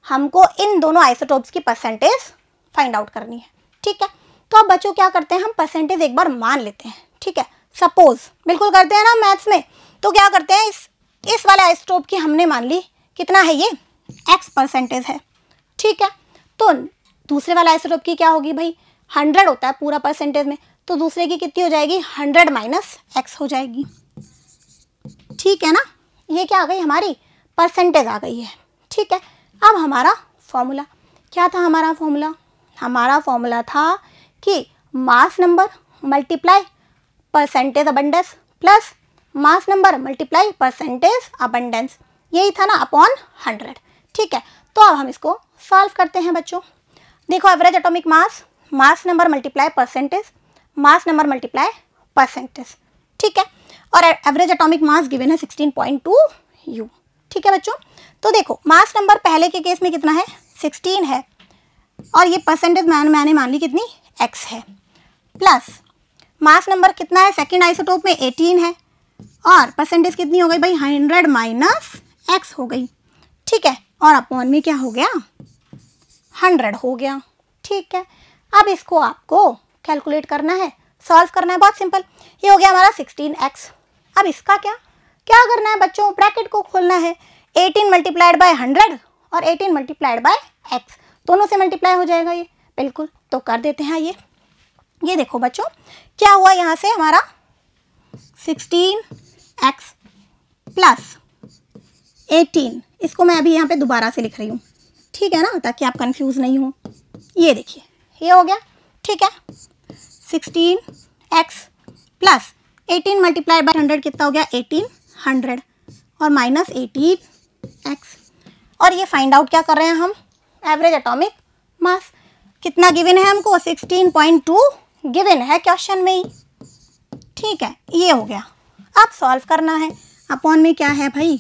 हमको इन दोनों आइसोटोप्स की परसेंटेज फाइंड आउट करनी है ठीक है तो अब बच्चों क्या करते हैं हम परसेंटेज एक बार मान लेते हैं ठीक है सपोज बिल्कुल करते हैं ना मैथ्स में तो क्या करते हैं इस इस वाले आइसोटोप की हमने मान ली कितना है ये एक्स परसेंटेज है ठीक है तो दूसरे वाला आइसोटोप की क्या होगी भाई हंड्रेड होता है पूरा परसेंटेज में तो दूसरे की कितनी हो जाएगी हंड्रेड माइनस एक्स हो जाएगी ठीक है ना ये क्या आ गई हमारी परसेंटेज आ गई है ठीक है अब हमारा फॉर्मूला क्या था हमारा फॉर्मूला हमारा फॉर्मूला था कि mass number multiply percentage abundance plus mass number multiply percentage abundance यही था ना अपॉन हंड्रेड ठीक है तो अब हम इसको सॉल्व करते हैं बच्चों देखो average atomic mass mass number multiply percentage mass number multiply percentage ठीक है और एवरेज एटॉमिक मास गिवन है 16.2 यू ठीक है बच्चों तो देखो मास नंबर पहले के केस में कितना है 16 है और ये परसेंटेज मैंने मैंने मान ली कितनी एक्स है प्लस मास नंबर कितना है सेकेंड आइसोटोप में एटीन है और परसेंटेज कितनी हो गई भाई हंड्रेड माइनस एक्स हो गई ठीक है और अपॉन में क्या हो गया हंड्रेड हो गया ठीक है अब इसको आपको कैलकुलेट करना है सॉल्व करना है बहुत सिंपल ये हो गया हमारा सिक्सटीन एक्स अब इसका क्या क्या करना है बच्चों ब्रैकेट को खोलना है एटीन मल्टीप्लाइड बाय हंड्रेड और एटीन मल्टीप्लाइड बाय एक्स दोनों से मल्टीप्लाई हो जाएगा ये बिल्कुल तो कर देते हैं ये ये देखो बच्चों क्या हुआ यहाँ से हमारा सिक्सटीन एक्स प्लस एटीन इसको मैं अभी यहाँ पे दोबारा से लिख रही हूँ ठीक है ना ताकि आप कंफ्यूज नहीं हो ये देखिए ये हो गया ठीक है sixteen X plus eighteen multiply by hundred कितना हो गया एटीन हंड्रेड और माइनस एटीन एक्स और ये फाइंड आउट क्या कर रहे हैं हम एवरेज एटॉमिक मास कितना गिवन है हमको सिक्सटीन पॉइंट टू गिविन है क्वेश्चन में ही ठीक है ये हो गया अब सॉल्व करना है अपॉन में क्या है भाई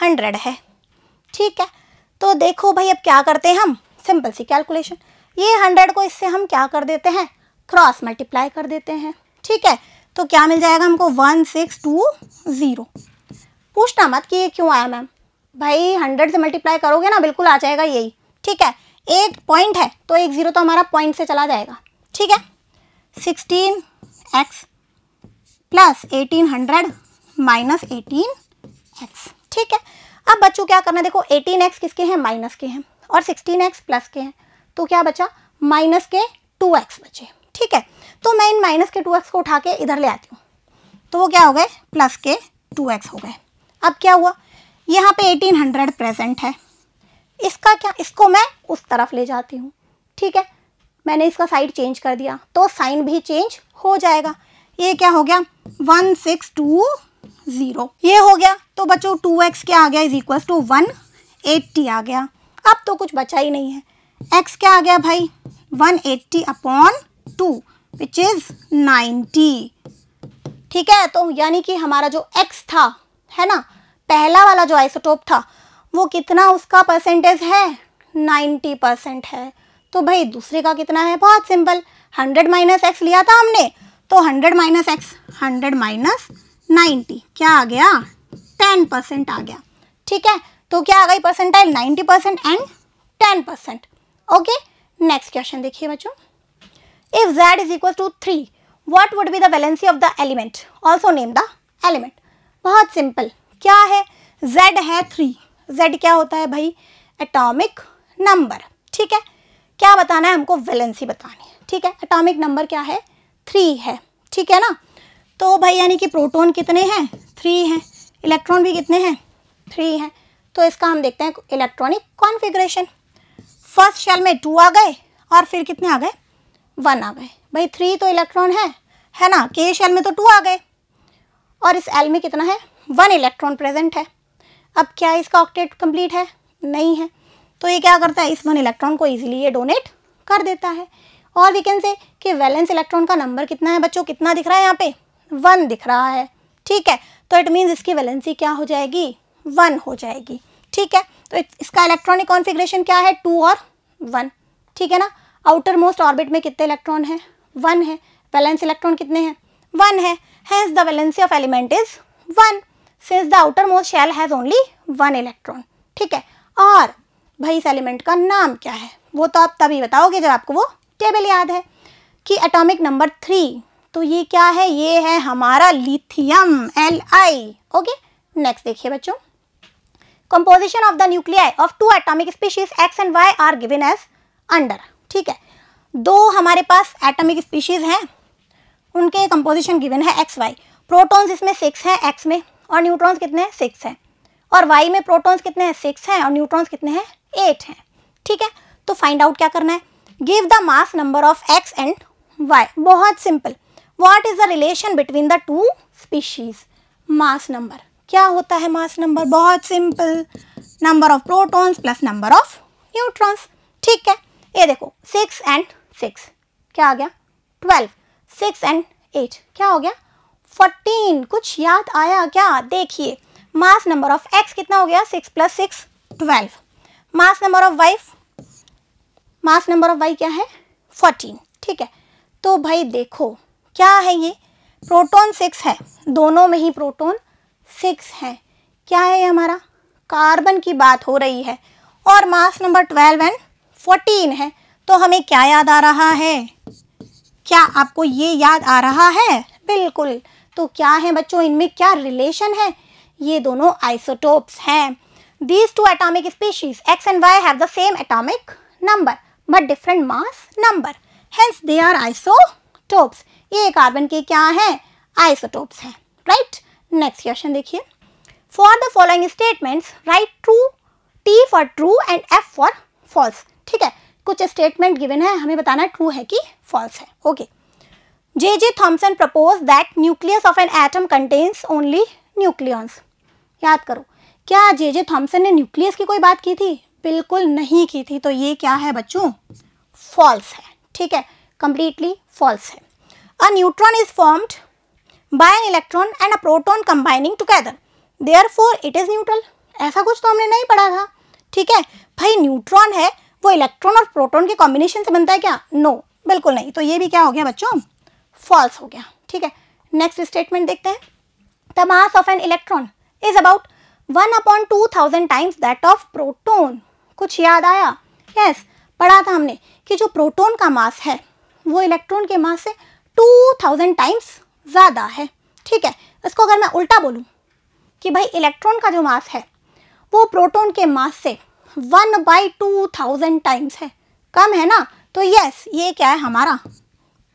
हंड्रेड है ठीक है तो देखो भाई अब क्या करते हैं हम सिंपल सी कैलकुलेशन ये हंड्रेड को इससे हम क्या कर देते हैं क्रॉस मल्टीप्लाई कर देते हैं ठीक है तो क्या मिल जाएगा हमको वन सिक्स टू ज़ीरो पूछना मत कि ये क्यों आया मैम भाई हंड्रेड से मल्टीप्लाई करोगे ना बिल्कुल आ जाएगा यही ठीक है एक पॉइंट है तो एक ज़ीरो तो हमारा पॉइंट से चला जाएगा ठीक है sixteen X plus eighteen hundred minus eighteen X ठीक है अब बच्चों क्या करना देखो एटीन एक्स किसके हैं माइनस के हैं और सिक्सटीन एक्स प्लस के हैं तो क्या बचा माइनस के टू एक्स बचे ठीक है तो मैं इन माइनस के टू एक्स को उठा के इधर ले आती हूँ तो वो क्या हो गए प्लस के टू एक्स हो गए अब क्या हुआ यहाँ पे हंड्रेड प्रेजेंट है इसका क्या इसको मैं उस तरफ ले जाती हूँ ठीक है मैंने इसका साइड चेंज कर दिया तो साइन भी चेंज हो जाएगा ये क्या हो गया वन सिक्स टू ज़ीरो ये हो गया तो बच्चों टू एक्स क्या आ गया is equal to one eighty आ गया अब तो कुछ बचा ही नहीं है एक्स क्या आ गया भाई one eighty upon two which is ninety ठीक है तो यानी कि हमारा जो एक्स था है ना पहला वाला जो आइसोटोप था वो कितना उसका परसेंटेज है नाइन्टी परसेंट है तो भाई दूसरे का कितना है बहुत सिंपल हंड्रेड माइनस एक्स लिया था हमने तो hundred minus X hundred minus ninety क्या आ गया टेन परसेंट आ गया ठीक है तो क्या आ गई percentile ninety percent and ten percent okay next question देखिए बच्चों if Z is equal to three what would be the valency of the element also name the element बहुत सिंपल क्या है जेड है थ्री जेड क्या होता है भाई एटॉमिक नंबर ठीक है क्या बताना है हमको वैलेंसी बतानी है ठीक है एटॉमिक नंबर क्या है थ्री है ठीक है ना तो भाई यानी कि प्रोटोन कितने हैं थ्री हैं इलेक्ट्रॉन भी कितने हैं थ्री हैं तो इसका हम देखते हैं इलेक्ट्रॉनिक कॉन्फिग्रेशन फर्स्ट शेल में टू आ गए और फिर कितने आ गए वन आ गए भाई थ्री तो इलेक्ट्रॉन है है ना के शेल में तो टू आ गए और इस एल में कितना है वन इलेक्ट्रॉन प्रेजेंट है अब क्या इसका ऑक्टेट कंप्लीट है नहीं है तो ये क्या करता है इस वन इलेक्ट्रॉन को ईजिली ये डोनेट कर देता है और वी कैन से कि वैलेंस इलेक्ट्रॉन का नंबर कितना है बच्चों कितना दिख रहा है यहाँ पे वन दिख रहा है ठीक है तो इट मीन्स इसकी वैलेंसी क्या हो जाएगी वन हो जाएगी ठीक है तो इसका इलेक्ट्रॉनिक कॉन्फिग्रेशन क्या है टू और वन ठीक है ना आउटर मोस्ट ऑर्बिट में कितने इलेक्ट्रॉन हैं वन है वैलेंस इलेक्ट्रॉन कितने हैं वन है hence the valency of element is one since the outer most shell has only one electron ठीक है और भाई इस एलिमेंट का नाम क्या है वो तो आप तभी बताओगे जब आपको वो टेबल याद है कि एटॉमिक नंबर थ्री तो ये क्या है ये है हमारा lithium L I okay next देखिए बच्चों composition of the nuclei of two atomic species X and Y are given as under ठीक है दो हमारे पास एटॉमिक स्पीशीज हैं उनके कंपोजिशन गिवन है एक्स वाई प्रोटॉन्स इसमें सिक्स हैं एक्स में और न्यूट्रॉन्स कितने हैं सिक्स हैं और वाई में प्रोटॉन्स कितने हैं सिक्स हैं और न्यूट्रॉन्स कितने हैं एट हैं ठीक है तो फाइंड आउट क्या करना है give the mass number of X and Y बहुत simple what is the relation between the two species mass number क्या होता है मास नंबर बहुत simple number of protons plus number of neutrons ठीक है ये देखो सिक्स एंड सिक्स क्या आ गया ट्वेल्व सिक्स एंड एट क्या हो गया फोर्टीन कुछ याद आया क्या देखिए मास नंबर ऑफ एक्स कितना हो गया six plus six twelve mass number of Y mass number of Y क्या है फोर्टीन ठीक है तो भाई देखो क्या है ये प्रोटॉन सिक्स है दोनों में ही प्रोटॉन सिक्स है क्या है हमारा कार्बन की बात हो रही है और mass number twelve and fourteen है तो हमें क्या याद आ रहा है क्या आपको ये याद आ रहा है बिल्कुल तो क्या है बच्चों इनमें क्या रिलेशन है ये दोनों आइसोटोप्स हैं these two atomic species X and Y have the same atomic number but different mass number hence they are isotopes ये कार्बन के क्या है आइसोटोप्स हैं राइट नेक्स्ट क्वेश्चन देखिए for the following statements right true T for true and F for false ठीक है कुछ statement given है हमें बताना ट्रू है कि फॉल्स है okay J J Thomson propose that nucleus of an atom contains only nucleons याद करो क्या जे जे थॉम्सन ने न्यूक्लियस की कोई बात की थी बिल्कुल नहीं की थी तो ये क्या है बच्चों फॉल्स है ठीक है कंप्लीटली फॉल्स है A neutron is formed by an electron and a proton combining together. Therefore, it is neutral. ऐसा कुछ तो हमने नहीं पढ़ा था ठीक है भाई न्यूट्रॉन है वो इलेक्ट्रॉन और प्रोटॉन के कॉम्बिनेशन से बनता है क्या नो no, बिल्कुल नहीं तो ये भी क्या हो गया बच्चों फॉल्स हो गया ठीक है नेक्स्ट स्टेटमेंट देखते हैं the mass of an electron is about one upon two thousand times that of proton कुछ याद आया यस yes, पढ़ा था हमने कि जो प्रोटोन का मास है वो इलेक्ट्रॉन के मास से टू थाउजेंड टाइम्स ज़्यादा है ठीक है इसको अगर मैं उल्टा बोलूँ कि भाई इलेक्ट्रॉन का जो मास है वो प्रोटोन के मास से one by two thousand times है कम है ना तो यस ये क्या है हमारा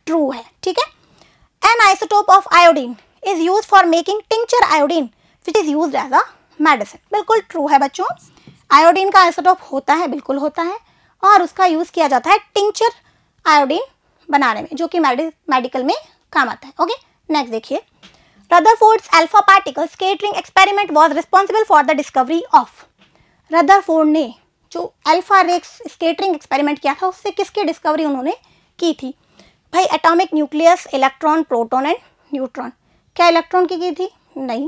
ट्रू है ठीक है an isotope of iodine is use for making tincture iodine which is use as a medicine बिल्कुल ट्रू है बच्चों आयोडीन का आइसोटोप होता है बिल्कुल होता है और उसका यूज़ किया जाता है टिंचर आयोडीन बनाने में जो कि मेडिकल में काम आता है ओके नेक्स्ट देखिए Rutherford's alpha particle scattering experiment was responsible for the discovery of Rutherford ने जो एल्फा रेक्स स्केटरिंग एक्सपेरिमेंट किया था उससे किसकी डिस्कवरी उन्होंने की थी भाई atomic nucleus electron proton and neutron क्या इलेक्ट्रॉन की की थी नहीं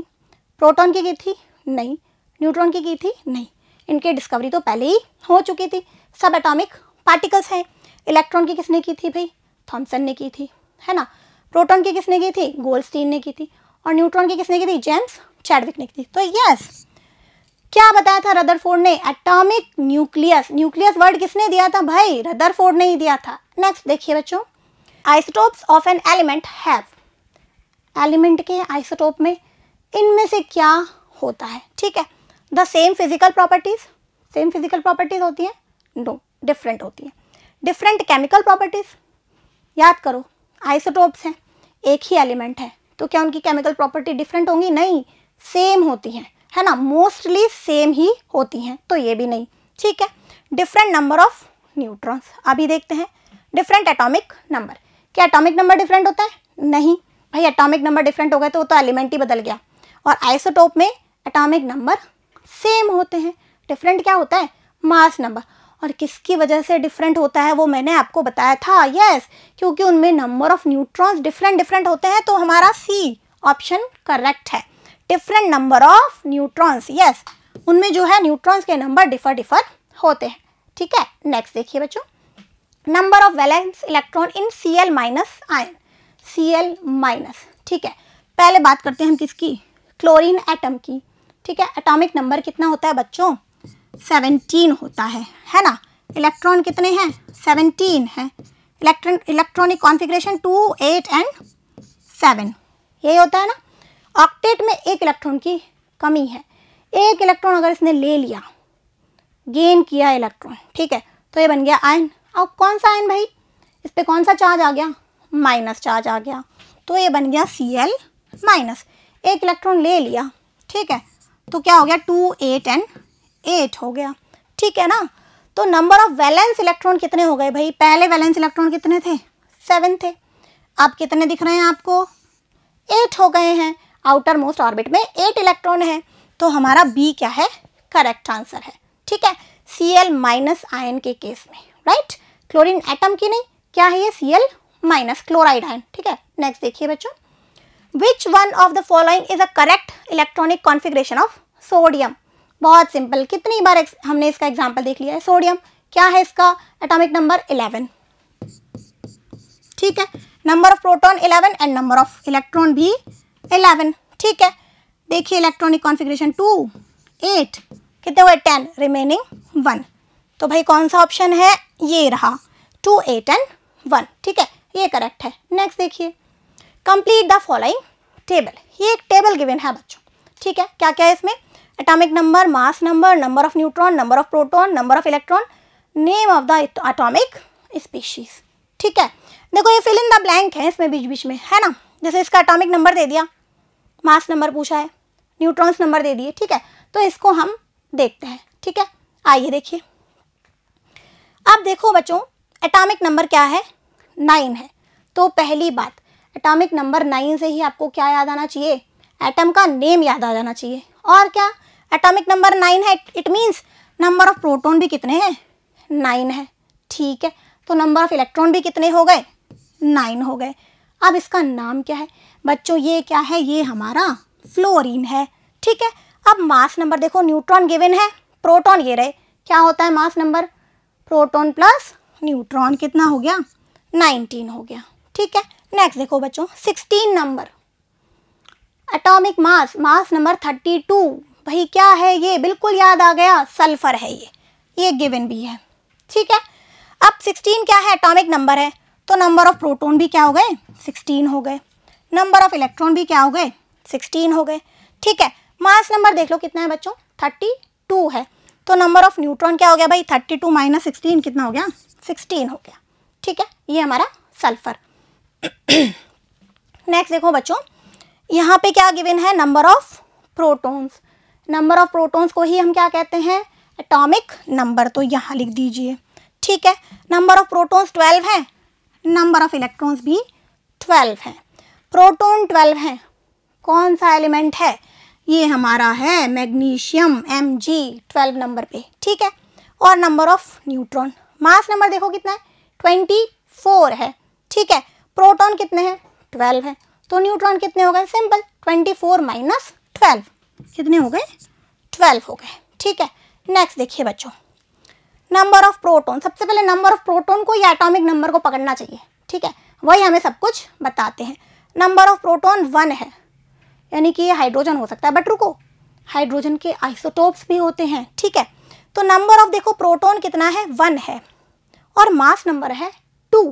प्रोटोन की की थी नहीं न्यूट्रॉन की की थी नहीं इनकी डिस्कवरी तो पहले ही हो चुकी थी सब एटॉमिक पार्टिकल्स हैं इलेक्ट्रॉन की किसने की थी भाई थॉमसन ने की थी है ना प्रोटॉन की किसने की थी गोल्डस्टीन ने की थी और न्यूट्रॉन की किसने की थी जेम्स चैडविक ने की थी तो यस क्या बताया था रदरफोर्ड ने एटॉमिक न्यूक्लियस न्यूक्लियस वर्ड किसने दिया था भाई रदरफोर्ड ने ही दिया था नेक्स्ट देखिए बच्चों isotopes of an element have element के आइसोटोप में इनमें से क्या होता है ठीक है the same physical properties same physical properties होती हैं नो डिफरेंट होती हैं डिफरेंट केमिकल प्रॉपर्टीज याद करो आइसोटोप्स हैं एक ही एलिमेंट है तो क्या उनकी केमिकल प्रॉपर्टी डिफरेंट होंगी नहीं सेम होती हैं है ना मोस्टली सेम ही होती हैं तो ये भी नहीं ठीक है डिफरेंट नंबर ऑफ न्यूट्रॉन्स अभी देखते हैं डिफरेंट एटॉमिक नंबर क्या एटॉमिक नंबर डिफरेंट होता है नहीं भाई एटॉमिक नंबर डिफरेंट हो गए तो वो तो एलिमेंट ही बदल गया और आइसोटोप में एटॉमिक नंबर सेम होते हैं डिफरेंट क्या होता है मास नंबर और किसकी वजह से डिफरेंट होता है वो मैंने आपको बताया था यस क्योंकि उनमें number of neutrons different different होते हैं तो हमारा सी ऑप्शन करेक्ट है different number of neutrons yes उनमें जो है न्यूट्रॉन्स के नंबर डिफर डिफर होते हैं ठीक है नेक्स्ट देखिए बच्चों number of valence electron in C L minus ion C L minus ठीक है पहले बात करते हैं हम किसकी क्लोरीन एटम की ठीक है एटॉमिक नंबर कितना होता है बच्चों सेवनटीन होता है है ना इलेक्ट्रॉन कितने हैं सेवनटीन है electron electronic configuration two eight and seven यही होता है ना ऑक्टेट में एक इलेक्ट्रॉन की कमी है एक इलेक्ट्रॉन अगर इसने ले लिया गेन किया इलेक्ट्रॉन ठीक है तो ये बन गया आयन अब कौन सा आयन भाई इस पर कौन सा चार्ज आ गया माइनस चार्ज आ गया तो ये बन गया सी एल माइनस एक इलेक्ट्रॉन ले लिया ठीक है तो क्या हो गया टू एट एंड एट हो गया ठीक है ना तो नंबर ऑफ वैलेंस इलेक्ट्रॉन कितने हो गए भाई पहले वैलेंस इलेक्ट्रॉन कितने थे सेवन थे अब कितने दिख रहे हैं आपको एट हो गए हैं आउटर मोस्ट ऑर्बिट में एट इलेक्ट्रॉन है तो हमारा बी क्या है करेक्ट आंसर है ठीक है सी एल माइनस आयन के केस में राइट क्लोरीन एटम की नहीं क्या है ये C L minus chloride ion ठीक है नेक्स्ट देखिए बच्चों which one of the following is a correct electronic configuration of sodium बहुत सिंपल कितनी बार हमने इसका एग्जाम्पल देख लिया है सोडियम क्या है इसका एटॉमिक नंबर इलेवन ठीक है number of proton eleven and number of electron भी इलेवन ठीक है देखिए इलेक्ट्रॉनिक कॉन्फिग्रेशन टू एट कितने हुए टेन रिमेनिंग वन तो भाई कौन सा ऑप्शन है ये रहा टू एट एंड वन ठीक है ये करेक्ट है नेक्स्ट देखिए कंप्लीट द फॉलोइंग टेबल ये एक टेबल गिवन है बच्चों ठीक है क्या क्या है इसमें atomic number, mass number, number of neutron, number of proton, number of electron, name of the atomic species. ठीक है देखो ये फिल इन द ब्लैंक है इसमें बीच बीच में है ना जैसे इसका एटॉमिक नंबर दे दिया मास नंबर पूछा है न्यूट्रॉन्स नंबर दे दिए ठीक है तो इसको हम देखते हैं ठीक है आइए देखिए अब देखो बच्चों एटॉमिक नंबर क्या है नाइन है तो पहली बात एटॉमिक नंबर नाइन से ही आपको क्या याद आना चाहिए एटम का नेम याद आ जाना चाहिए और क्या एटॉमिक नंबर नाइन है it means number of proton भी कितने हैं नाइन है ठीक है तो नंबर ऑफ इलेक्ट्रॉन भी कितने हो गए नाइन हो गए अब इसका नाम क्या है बच्चों ये क्या है ये हमारा फ्लोरीन है ठीक है अब मास नंबर देखो न्यूट्रॉन गिवन है प्रोटॉन ये रहे क्या होता है mass number proton plus neutron कितना हो गया नाइनटीन हो गया ठीक है नेक्स्ट देखो बच्चों sixteen number atomic mass mass number thirty two भाई क्या है ये बिल्कुल याद आ गया सल्फर है ये ये गिवन भी है ठीक है अब 16 क्या है एटॉमिक नंबर है तो नंबर ऑफ प्रोटोन भी क्या हो गए 16 हो गए नंबर ऑफ इलेक्ट्रॉन भी क्या हो गए 16 हो गए ठीक है मास नंबर देख लो कितना है बच्चों 32 है तो नंबर ऑफ न्यूट्रॉन क्या हो गया भाई 32 टू माइनस सिक्सटीन कितना हो गया 16 हो गया ठीक है ये हमारा सल्फर नेक्स्ट देखो बच्चों यहाँ पे क्या गिवन है number of protons number of protons को ही हम क्या कहते हैं एटॉमिक नंबर तो यहाँ लिख दीजिए ठीक है नंबर ऑफ प्रोटॉन्स ट्वेल्व है नंबर ऑफ इलेक्ट्रॉन्स भी ट्वेल्व है प्रोटॉन ट्वेल्व है कौन सा एलिमेंट है ये हमारा है magnesium M G twelve number पे ठीक है और number of neutron mass number देखो कितना है ट्वेंटी फोर है ठीक है प्रोटॉन कितने हैं ट्वेल्व है तो न्यूट्रॉन कितने हो गए simple twenty four minus twelve कितने हो गए ट्वेल्व हो गए ठीक है नेक्स्ट देखिए बच्चों नंबर ऑफ प्रोटोन सबसे पहले नंबर ऑफ प्रोटोन को या एटॉमिक नंबर को पकड़ना चाहिए ठीक है वही हमें सब कुछ बताते हैं नंबर ऑफ प्रोटोन वन है यानी कि ये हाइड्रोजन हो सकता है बट रुको हाइड्रोजन के आइसोटोप्स भी होते हैं ठीक है तो नंबर ऑफ देखो प्रोटोन कितना है वन है और मास नंबर है two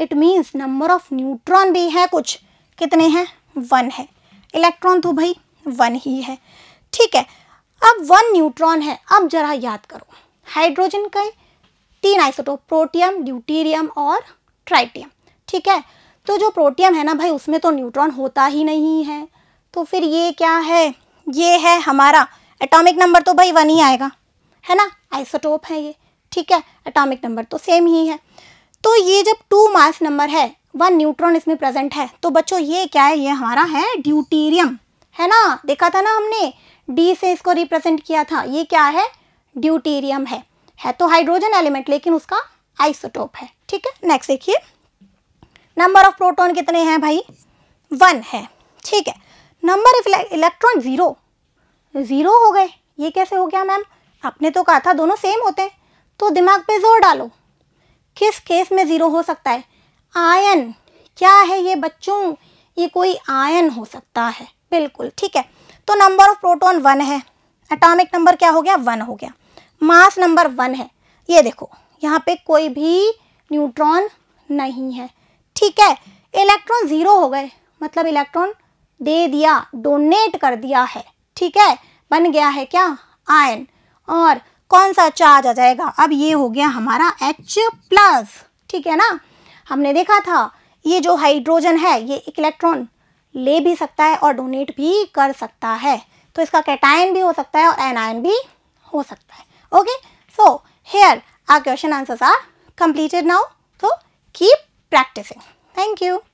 it means number of neutron भी है कुछ कितने हैं वन है इलेक्ट्रॉन तो भाई वन ही है ठीक है अब वन न्यूट्रॉन है अब जरा याद करो हाइड्रोजन का तीन आइसोटोप प्रोटियम ड्यूटीरियम और ट्राइटियम ठीक है तो जो प्रोटियम है ना भाई उसमें तो न्यूट्रॉन होता ही नहीं है तो फिर ये क्या है ये है हमारा एटॉमिक नंबर तो भाई वन ही आएगा है ना आइसोटोप है ये ठीक है एटॉमिक नंबर तो सेम ही है तो ये जब टू मास नंबर है वन न्यूट्रॉन इसमें प्रेजेंट है तो बच्चों ये क्या है ये हमारा है ड्यूटीरियम है ना देखा था ना हमने डी से इसको रिप्रेजेंट किया था ये क्या है ड्यूटेरियम है है तो हाइड्रोजन एलिमेंट लेकिन उसका आइसोटोप है ठीक है नेक्स्ट देखिए नंबर ऑफ प्रोटॉन कितने हैं भाई वन है ठीक है number of electron zero zero हो गए ये कैसे हो गया मैम आपने तो कहा था दोनों सेम होते हैं तो दिमाग पे जोर डालो किस केस में ज़ीरो हो सकता है आयन क्या है ये बच्चों ये कोई आयन हो सकता है बिल्कुल ठीक है तो नंबर ऑफ प्रोटोन वन है एटॉमिक नंबर क्या हो गया वन हो गया मास नंबर वन है ये देखो यहाँ पे कोई भी न्यूट्रॉन नहीं है ठीक है इलेक्ट्रॉन ज़ीरो हो गए मतलब इलेक्ट्रॉन दे दिया डोनेट कर दिया है ठीक है बन गया है क्या आयन और कौन सा चार्ज आ जाएगा अब ये हो गया हमारा एच प्लस ठीक है ना हमने देखा था ये जो हाइड्रोजन है ये एक इलेक्ट्रॉन ले भी सकता है और डोनेट भी कर सकता है तो इसका कैटायन भी हो सकता है और एनायन भी हो सकता है okay so here are question answers are completed now so keep practicing thank you